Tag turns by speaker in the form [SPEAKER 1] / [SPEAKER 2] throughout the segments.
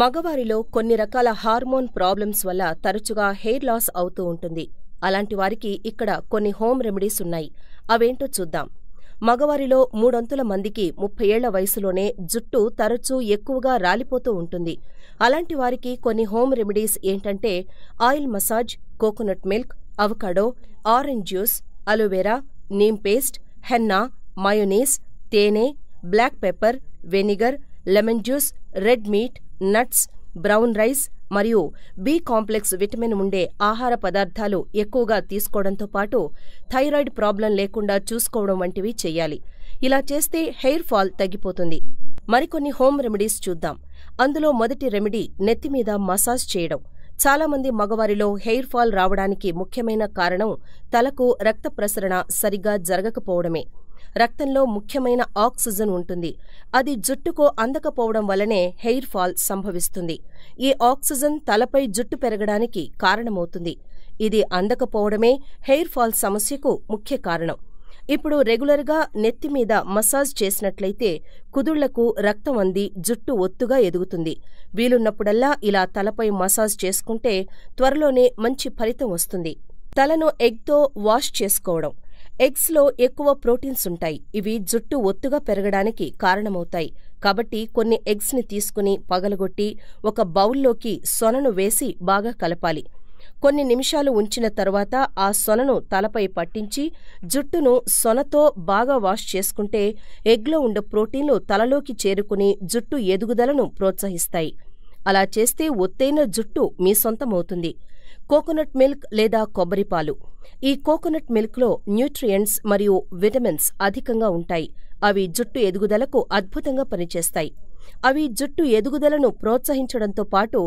[SPEAKER 1] మగవారిలో
[SPEAKER 2] కొన్ని రకాల hormone problems వల్ల తరచుగా హెయిర్ లాస్ అవుతూ ఉంటుంది అలాంటి వారికి ఇక్కడ కొన్ని హోమ్ రెమెడీస్ ఉన్నాయి అవేంటో చూద్దాం మగవారిలో మూడొంతుల మందికి ముప్పై ఏళ్ల వయసులోనే జుట్టు తరచూ ఎక్కువగా రాలిపోతూ ఉంటుంది అలాంటి వారికి కొన్ని హోమ్ రెమెడీస్ ఏంటంటే oil massage coconut milk avocado orange juice aloe vera neem paste henna mayonnaise తేనె black pepper vinegar lemon juice red meat nuts brown rice మరియు బి కాంప్లెక్స్ విటమిన్ ఉండే ఆహార పదార్థాలు ఎక్కువగా తీసుకోవడంతో పాటు థైరాయిడ్ ప్రాబ్లం లేకుండా చూసుకోవడం వంటివి చేయాలి ఇలా చేస్తే హెయిర్ ఫాల్ తగ్గిపోతుంది మరికొన్ని హోమ్ రెమెడీస్ చూద్దాం అందులో మొదటి రెమెడీ నెత్తిమీద మసాజ్ చేయడం చాలామంది మగవారిలో హెయిర్ ఫాల్ రావడానికి ముఖ్యమైన కారణం తలకు రక్త ప్రసరణ సరిగా జరగకపోవడమే రక్తంలో ముఖ్యమైన ఆక్సిజన్ ఉంటుంది అది జుట్టుకు అందకపోవడం వలనే హెయిర్ ఫాల్ సంభవిస్తుంది ఈ ఆక్సిజన్ తలపై జుట్టు పెరగడానికి కారణమవుతుంది ఇది అందకపోవడమే హెయిర్ ఫాల్ సమస్యకు ముఖ్య కారణం ఇప్పుడు రెగ్యులర్గా నెత్తిమీద మసాజ్ చేసినట్లయితే కుదుళ్లకు రక్తం అంది జుట్టు ఒత్తుగా ఎదుగుతుంది వీలున్నప్పుడల్లా ఇలా తలపై మసాజ్ చేసుకుంటే త్వరలోనే మంచి ఫలితం వస్తుంది తలను ఎగ్తో వాష్ చేసుకోవడం ఎగ్స్లో ఎక్కువ ప్రోటీన్స్ ఉంటాయి ఇవి జుట్టు ఒత్తుగా పెరగడానికి కారణమవుతాయి కాబట్టి కొన్ని ఎగ్స్ని తీసుకుని పగలగొట్టి ఒక బౌల్లోకి సొనను వేసి బాగా కలపాలి కొన్ని నిమిషాలు ఉంచిన తర్వాత ఆ సొనను తలపై పట్టించి జుట్టును సొనతో బాగా వాష్ చేసుకుంటే ఎగ్లో ఉండే ప్రోటీన్లు తలలోకి చేరుకుని జుట్టు ఎదుగుదలను ప్రోత్సహిస్తాయి అలా చేస్తే ఒత్తైన జుట్టు మీ సొంతమవుతుంది కోకోనట్ మిల్క్ లేదా కొబ్బరి పాలు ఈ కోకోనట్ మిల్క్లో న్యూట్రియంట్స్ మరియు విటమిన్స్ అధికంగా ఉంటాయి అవి జుట్టు ఎదుగుదలకు అద్భుతంగా పనిచేస్తాయి అవి జుట్టు ఎదుగుదలను ప్రోత్సహించడంతో పాటు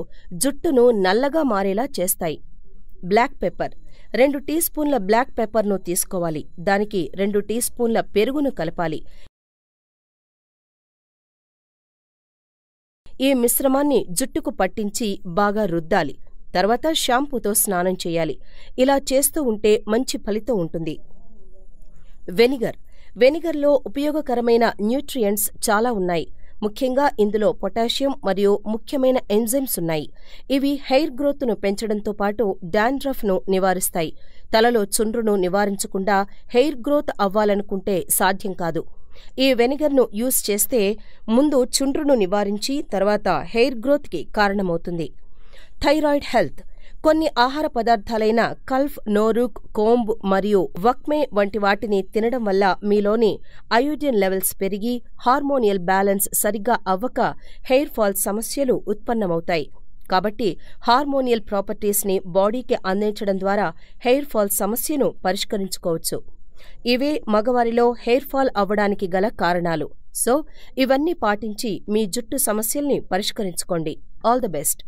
[SPEAKER 2] జుట్టును నల్లగా మారేలా చేస్తాయి బ్లాక్ పెప్పర్ రెండు టీ స్పూన్ల బ్లాక్ పెప్పర్ను తీసుకోవాలి దానికి రెండు టీ స్పూన్ల పెరుగును కలపాలి
[SPEAKER 1] ఈ మిశ్రమాన్ని జుట్టుకు పట్టించి
[SPEAKER 2] బాగా రుద్దాలి తర్వాత షాంపూతో స్నానం చేయాలి ఇలా చేస్తూ ఉంటే మంచి ఫలితం ఉంటుంది వెనిగర్ వెనిగర్లో ఉపయోగకరమైన న్యూట్రియంట్స్ చాలా ఉన్నాయి ముఖ్యంగా ఇందులో పొటాషియం మరియు ముఖ్యమైన ఎంజైమ్స్ ఉన్నాయి ఇవి హెయిర్ గ్రోత్ను పెంచడంతో పాటు డాండ్రఫ్ను నివారిస్తాయి తలలో చుండ్రును నివారించకుండా హెయిర్ గ్రోత్ అవ్వాలనుకుంటే సాధ్యం కాదు ఈ వెనిగర్ను యూస్ చేస్తే ముందు చుండ్రును నివారించి తర్వాత హెయిర్ గ్రోత్కి కారణమవుతుంది థైరాయిడ్ హెల్త్ కొన్ని ఆహార పదార్థాలైన కల్ఫ్ నోరుక్ కోంబ్ మరియు వక్మే వంటి వాటిని తినడం వల్ల మీలోని అయోడిన్ లెవెల్స్ పెరిగి హార్మోనియల్ బ్యాలెన్స్ సరిగ్గా అవ్వక హెయిర్ ఫాల్ సమస్యలు ఉత్పన్నమవుతాయి కాబట్టి హార్మోనియల్ ప్రాపర్టీస్ని బాడీకి అందించడం ద్వారా హెయిర్ ఫాల్ సమస్యను పరిష్కరించుకోవచ్చు ఇవే మగవారిలో హెయిర్ ఫాల్ అవ్వడానికి గల కారణాలు సో ఇవన్నీ పాటించి మీ జుట్టు సమస్యల్ని పరిష్కరించుకోండి ఆల్ ద బెస్ట్